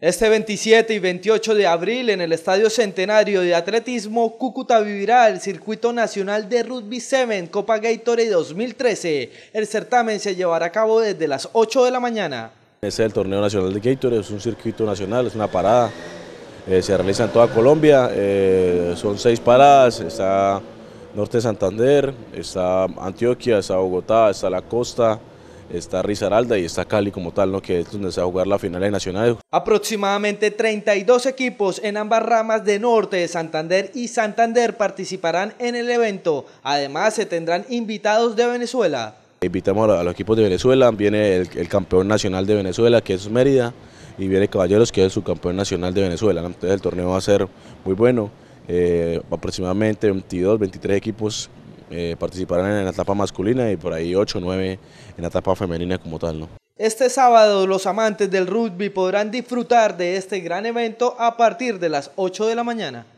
Este 27 y 28 de abril en el Estadio Centenario de Atletismo, Cúcuta vivirá el Circuito Nacional de Rugby 7 Copa Gatorade 2013. El certamen se llevará a cabo desde las 8 de la mañana. Este es el torneo nacional de Gatorade, es un circuito nacional, es una parada. Eh, se realiza en toda Colombia, eh, son seis paradas, está Norte Santander, está Antioquia, está Bogotá, está La Costa, está Rizaralda y está Cali como tal, que es donde se va a jugar la final de Nacional. Aproximadamente 32 equipos en ambas ramas de Norte de Santander y Santander participarán en el evento. Además se tendrán invitados de Venezuela. Invitamos a los equipos de Venezuela, viene el, campeón nacional de Venezuela que es Mérida y viene Caballeros que es su campeón nacional de Venezuela. Entonces el torneo va a ser muy bueno, eh, aproximadamente 22, 23 equipos eh, participarán en la etapa masculina y por ahí 8 o 9 en la etapa femenina como tal. ¿no? Este sábado los amantes del rugby podrán disfrutar de este gran evento a partir de las 8 de la mañana.